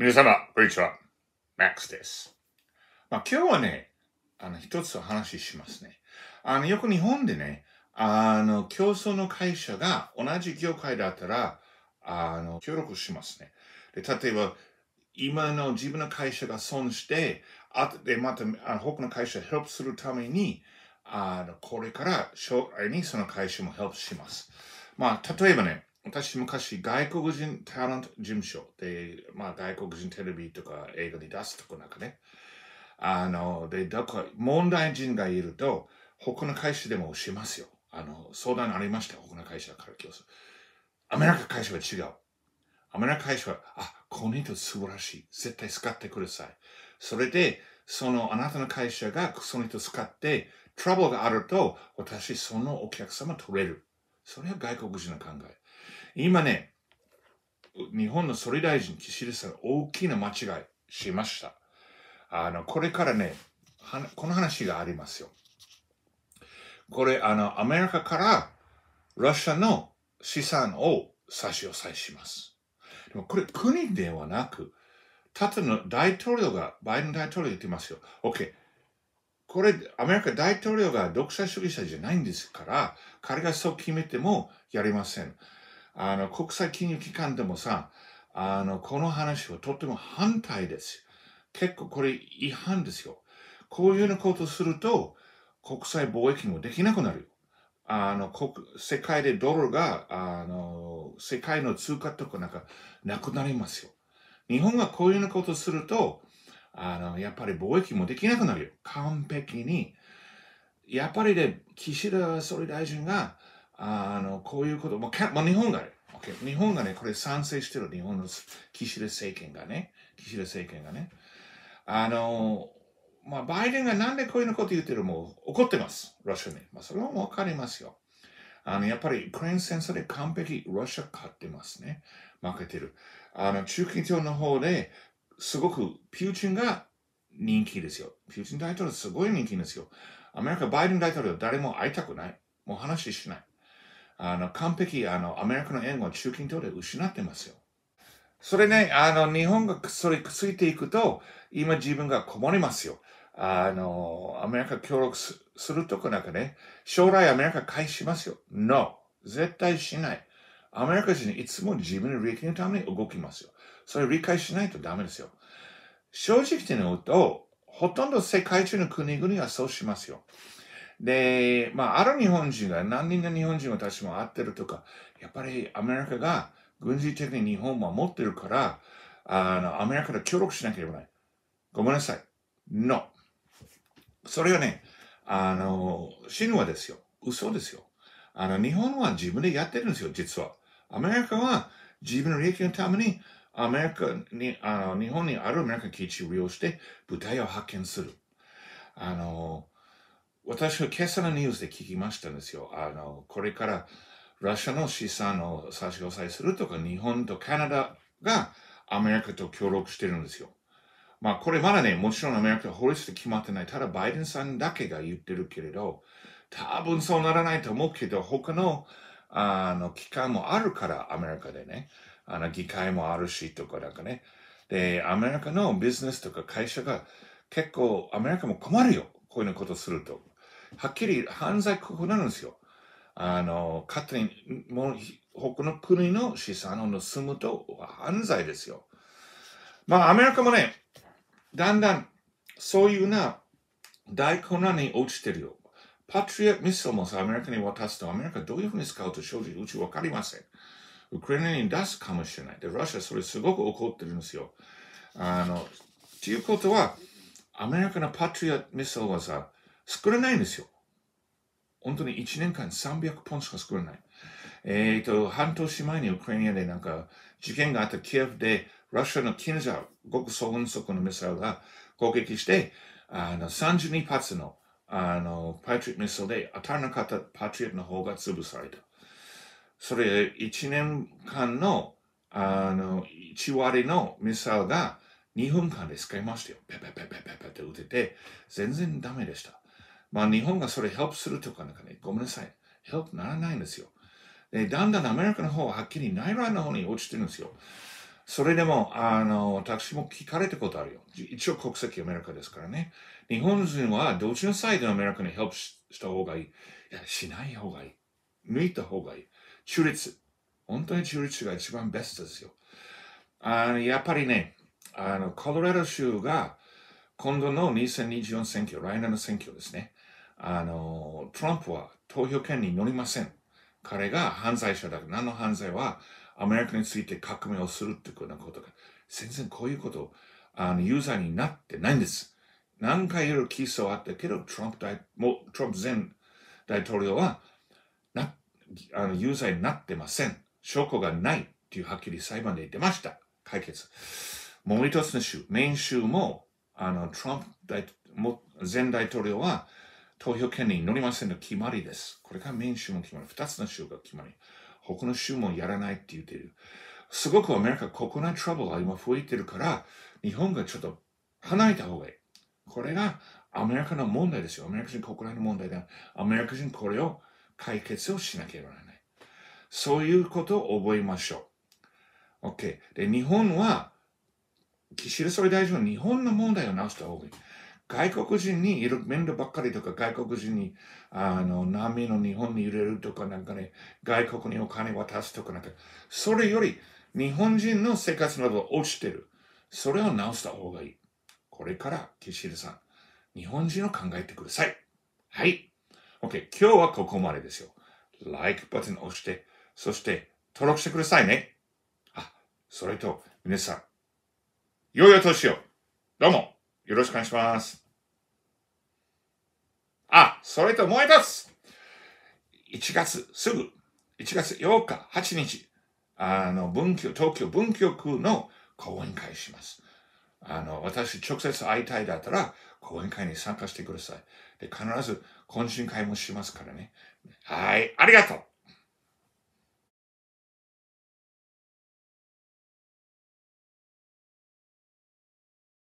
皆様、こんにちは。マックスです。まあ、今日はね、あの、一つお話ししますね。あの、よく日本でね、あの、競争の会社が同じ業界だったら、あの、協力しますね。で、例えば、今の自分の会社が損して、あとでまた、あの他の会社をヘルプするために、あの、これから将来にその会社もヘルプします。まあ、例えばね、私昔外国人タレント事務所で、まあ、外国人テレビとか映画に出すとかなんかねあのでだから問題人がいると他の会社でもしますよあの相談ありました他の会社から今日アメリカ会社は違うアメリカ会社はあこの人素晴らしい絶対使ってくださいそれでそのあなたの会社がその人使ってトラブルがあると私そのお客様取れるそれは外国人の考え。今ね、日本の総理大臣、岸田さん、大きな間違いしました。あの、これからね、この話がありますよ。これ、あの、アメリカからロシアの資産を差し押さえします。でもこれ国ではなく、ただの大統領が、バイデン大統領言ってますよ。ケー。これ、アメリカ大統領が独裁主義者じゃないんですから、彼がそう決めてもやりません。あの、国際金融機関でもさ、あの、この話はとっても反対です。結構これ違反ですよ。こういうようなことをすると、国際貿易もできなくなるよ。あの、国、世界でドルが、あの、世界の通貨とかなんかなくなりますよ。日本がこういうようなことをすると、あの、やっぱり貿易もできなくなるよ。完璧に。やっぱりで、岸田総理大臣が、あの、こういうこと、もう、日本が、o k 日本がね、これ賛成してる、日本の岸田政権がね、岸田政権がね、あの、まあ、バイデンがなんでこういうこと言ってるもう怒ってます、ロシアに。まあ、それはわかりますよ。あの、やっぱり、ウクライン戦争で完璧、ロシア勝ってますね。負けてる。あの、中近東の方で、すごくピューチンが人気ですよ。ピューチン大統領すごい人気ですよ。アメリカ、バイデン大統領誰も会いたくない。もう話しない。あの、完璧、あの、アメリカの援護は中近東で失ってますよ。それね、あの、日本がそれくっついていくと、今自分が困りますよ。あの、アメリカ協力するとこなんかね、将来アメリカ返しますよ。No。絶対しない。アメリカ人いつも自分の利益のために動きますよ。それを理解しないとダメですよ。正直に言うと、ほとんど世界中の国々はそうしますよ。で、まあ、ある日本人が、何人の日本人私も会ってるとか、やっぱりアメリカが軍事的に日本を守ってるから、あの、アメリカと協力しなければない。ごめんなさい。No。それはね、あの、死ぬはですよ。嘘ですよ。あの、日本は自分でやってるんですよ、実は。アメリカは自分の利益のために、アメリカに、あの、日本にあるアメリカ基地を利用して部隊を派遣する。あの、私は今朝のニュースで聞きましたんですよ。あの、これからロシアの資産を差し押さえするとか、日本とカナダがアメリカと協力してるんですよ。まあ、これまだね、もちろんアメリカ法律で決まってない。ただ、バイデンさんだけが言ってるけれど、多分そうならないと思うけど、他のあの、機関もあるから、アメリカでね。あの、議会もあるしとか、なんかね。で、アメリカのビジネスとか会社が結構、アメリカも困るよ。こういうことすると。はっきり犯罪国になるんですよ。あの、勝手に、もう、他の国の資産を盗むと犯罪ですよ。まあ、アメリカもね、だんだん、そういうな、大混乱に落ちてるよ。パトリアミスサルもさ、アメリカに渡すと、アメリカどういうふうに使うと正直うちわかりません。ウクライナに出すかもしれない。で、ロシアそれすごく怒ってるんですよ。あの、ということは、アメリカのパトリアミスサルはさ、作れないんですよ。本当に1年間300本しか作れない。えっ、ー、と、半年前にウクライナでなんか事件があったキエフで、ロシアのキンジャー、極超音速のミサイルが攻撃して、あの、32発のあの、パトリット・ミスで当たらなかったパトリットの方が潰された。それ、1年間の、あの、1割のミサイルが2分間で使いましたよ。ペペペペペペって打てて、全然ダメでした。まあ、日本がそれヘルプするとかなんかね、ごめんなさい。ヘルプならないんですよ。で、だんだんアメリカの方ははっきりナイランの方に落ちてるんですよ。それでも、あの、私も聞かれたことあるよ。一応国籍アメリカですからね。日本人はどっちのサイドのアメリカにヘルプした方がいい。いや、しない方がいい。抜いた方がいい。中立。本当に中立が一番ベストですよ。あの、やっぱりね、あの、コロラド州が今度の2024選挙、来年の選挙ですね。あの、トランプは投票権に乗りません。彼が犯罪者だ。何の犯罪はアメリカについて革命をするっていうようなことが、全然こういうこと、あの、ユーザーになってないんです。何回いろいろ起訴あったけど、トランプ大、もトランプ前大統領は、な、あの、有罪になってません。証拠がないっていうはっきり裁判で言ってました。解決。もう一つの州、メイン州も、あの、トランプ大、も前大統領は投票権に乗りませんの決まりです。これがメイン州も決まり、二つの州が決まり。他の州もやらないって言ってる。すごくアメリカ、国内トラブルが今増えてるから、日本がちょっと離れた方がいい。これがアメリカの問題ですよ。アメリカ人国内の問題だ。アメリカ人これを解決をしなければならない。そういうことを覚えましょう。OK。で、日本は、岸田総理大臣は日本の問題を直した方がいい。外国人にいる面倒ばっかりとか、外国人に、あの、難民の日本に入れるとか、なんかね、外国にお金渡すとか、なんか、それより、日本人の生活など落ちてる。それを直した方がいい。これから、岸田さん、日本人を考えてください。はい。OK、今日はここまでですよ。Like ボタン押して、そして登録してくださいね。あ、それと、皆さん、良いお年を。どうも。よろしくお願いします。あ、それと思います !1 月すぐ、1月8日、8日、あの、文京、東京文京区の講演会します。あの、私直接会いたいだったら、講演会に参加してください。で、必ず懇親会もしますからね。はい、ありがとう